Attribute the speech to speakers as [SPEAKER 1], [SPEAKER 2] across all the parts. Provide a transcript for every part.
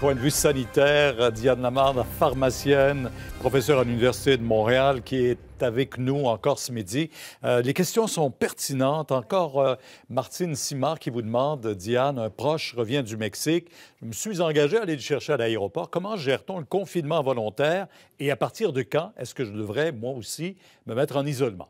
[SPEAKER 1] Point de vue sanitaire, Diane Lamarde, pharmacienne, professeure à l'Université de Montréal, qui est avec nous encore ce midi. Euh, les questions sont pertinentes. Encore euh, Martine Simard qui vous demande, Diane, un proche revient du Mexique. Je me suis engagé à aller le chercher à l'aéroport. Comment gère-t-on le confinement volontaire et à partir de quand est-ce que je devrais, moi aussi, me mettre en isolement?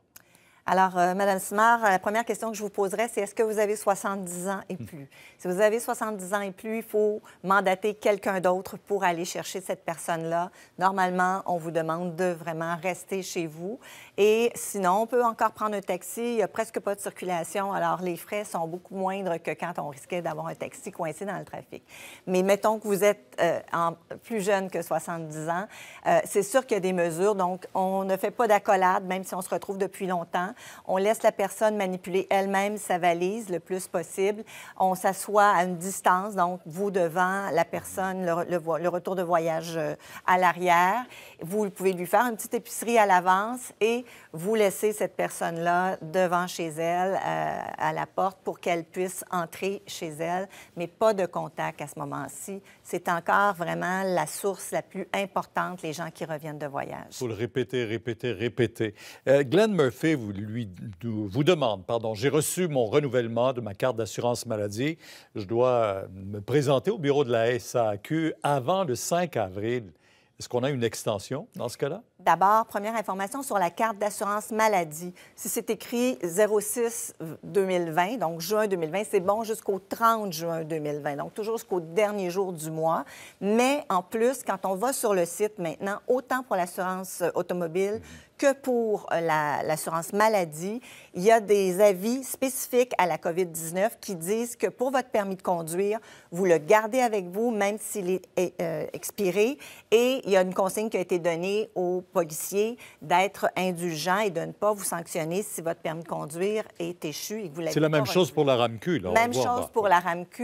[SPEAKER 2] Alors, Mme euh, Madame Simard, la première question que je vous poserai, c'est est-ce que vous avez 70 ans et hmm. plus? Si vous avez 70 ans et plus, il faut mandater quelqu'un d'autre pour aller chercher cette personne-là. Normalement, on vous demande de vraiment rester chez vous. Et sinon, on peut encore prendre un taxi. Il n'y a presque pas de circulation. Alors, les frais sont beaucoup moindres que quand on risquait d'avoir un taxi coincé dans le trafic. Mais mettons que vous êtes euh, en plus jeune que 70 ans. Euh, c'est sûr qu'il y a des mesures. Donc, on ne fait pas d'accolade, même si on se retrouve depuis longtemps. On laisse la personne manipuler elle-même sa valise le plus possible. On s'assoit à une distance, donc vous devant la personne, le, retour de voyage euh, à l'arrière. Vous pouvez lui faire une petite épicerie à l'avance et vous laissez cette personne-là devant chez elle, euh, à la porte, pour qu'elle puisse entrer chez elle, mais pas de contact à ce moment-ci. C'est encore vraiment la source la plus importante, les gens qui reviennent de voyage.
[SPEAKER 1] Il faut le répéter, répéter, répéter. Euh, Glenn Murphy, vous lui, vous demande, pardon, j'ai reçu mon renouvellement de ma carte d'assurance maladie. Je dois me présenter au bureau de la SAQ avant le 5 avril. Est-ce qu'on a une extension dans ce cas-là?
[SPEAKER 2] D'abord, première information sur la carte d'assurance maladie. Si c'est écrit 06 2020, donc juin 2020, c'est bon jusqu'au 30 juin 2020, donc toujours jusqu'au dernier jour du mois. Mais en plus, quand on va sur le site maintenant, autant pour l'assurance euh, automobile que pour euh, l'assurance maladie, il y a des avis spécifiques à la COVID-19 qui disent que pour votre permis de conduire, vous le gardez avec vous même s'il est euh, expiré et il y a une consigne qui a été donnée aux policiers d'être indulgents et de ne pas vous sanctionner si votre permis de conduire est échu et que vous C'est la même chose
[SPEAKER 1] pour la RAMQ. Là, même chose bah. pour
[SPEAKER 2] la RAMQ.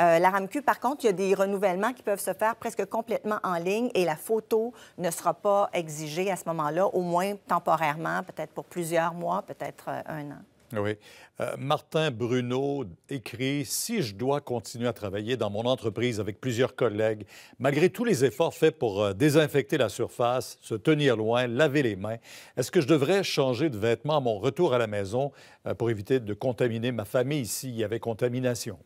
[SPEAKER 2] Euh, la RAMQ, par contre, il y a des renouvellements qui peuvent se faire presque complètement en ligne et la photo ne sera pas exigée à ce moment-là, au moins temporairement, peut-être pour plusieurs mois, peut-être euh, un an.
[SPEAKER 1] Oui. Euh, Martin Bruno écrit Si je dois continuer à travailler dans mon entreprise avec plusieurs collègues, malgré tous les efforts faits pour euh, désinfecter la surface, se tenir loin, laver les mains, est-ce que je devrais changer de vêtements à mon retour à la maison euh, pour éviter de contaminer ma famille s'il y avait contamination?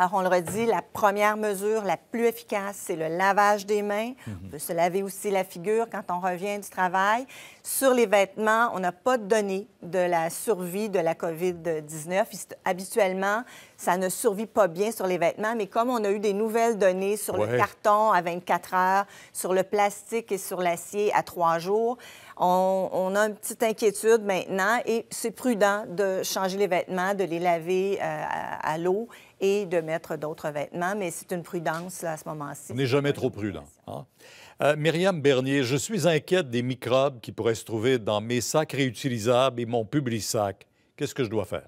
[SPEAKER 2] Alors, on le redit, la première mesure la plus efficace, c'est le lavage des mains. Mhm. On peut se laver aussi la figure quand on revient du travail. Sur les vêtements, on n'a pas de données de la survie de la COVID-19. Habituellement, ça ne survit pas bien sur les vêtements, mais comme on a eu des nouvelles données sur le carton à 24 heures, sur le plastique et sur l'acier à trois jours, on, a une petite inquiétude maintenant et c'est prudent de changer les vêtements, de les laver euh, à, l'eau et de mettre d'autres vêtements, mais c'est une prudence à ce moment-ci. On n'est jamais trop
[SPEAKER 1] prudent. Hein. Euh, Myriam Bernier, je suis inquiète des microbes qui pourraient se trouver dans mes sacs réutilisables et mon public sac. Qu'est-ce que je dois faire?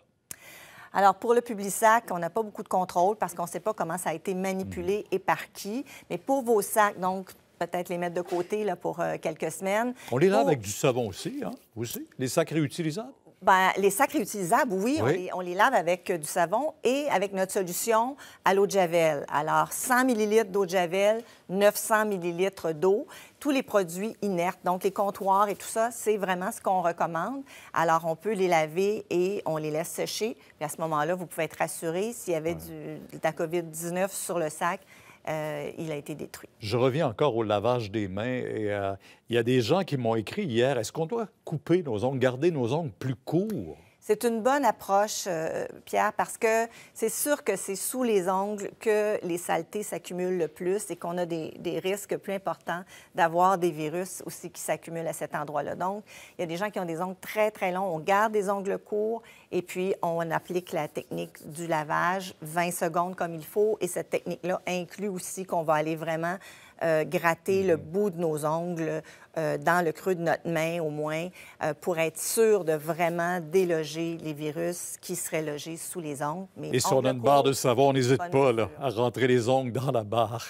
[SPEAKER 2] Alors, pour le public sac, on n'a pas beaucoup de contrôle parce qu'on ne sait pas comment ça a été manipulé mm-hmm. et par qui. Mais pour vos sacs, donc, peut-être les mettre de côté là, pour euh, quelques semaines. On les lave avec
[SPEAKER 1] du savon aussi, hein? aussi? Les sacs réutilisables?
[SPEAKER 2] Ben, les sacs réutilisables, oui, On, les, lave avec euh, du savon et avec notre solution à l'eau de Javel. Alors, 100 ml d'eau de Javel, 900 ml d'eau, tous les produits inertes, donc les comptoirs et tout ça, c'est vraiment ce qu'on recommande. Alors, on peut les laver et on les laisse sécher. Puis à ce moment-là, vous pouvez être rassuré s'il y avait du, de la COVID-19 sur le sac, euh, il a été détruit.
[SPEAKER 1] Je reviens encore au lavage des mains. Et, euh, il y a des gens qui m'ont écrit hier, est-ce qu'on doit couper nos ongles, garder nos ongles plus courts?
[SPEAKER 2] C'est une bonne approche, euh, Pierre, parce que c'est sûr que c'est sous les ongles que les saletés s'accumulent le plus et qu'on a des, des, risques plus importants d'avoir des virus aussi qui s'accumulent à cet endroit-là. Donc, il y a des gens qui ont des ongles très, très longs. On garde des ongles courts et puis on applique la technique du lavage 20 secondes comme il faut. Et cette technique-là inclut aussi qu'on va aller vraiment euh, gratter le mhm. bout de nos ongles euh, dans le creux de notre main au moins euh, pour être sûr de vraiment déloger les virus qui seraient logés sous les ongles. Mais Et si on a une barre
[SPEAKER 1] de savon, on n'hésite pas à rentrer les ongles dans la barre.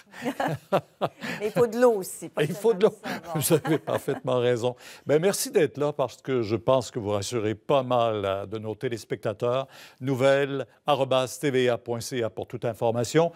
[SPEAKER 2] il faut de l'eau aussi.
[SPEAKER 1] il faut de l'eau. Vous avez parfaitement raison. Mais ben, merci d'être là parce que je pense que vous rassurez pas mal de nos téléspectateurs. Nouvelle tva.ca pour toute information.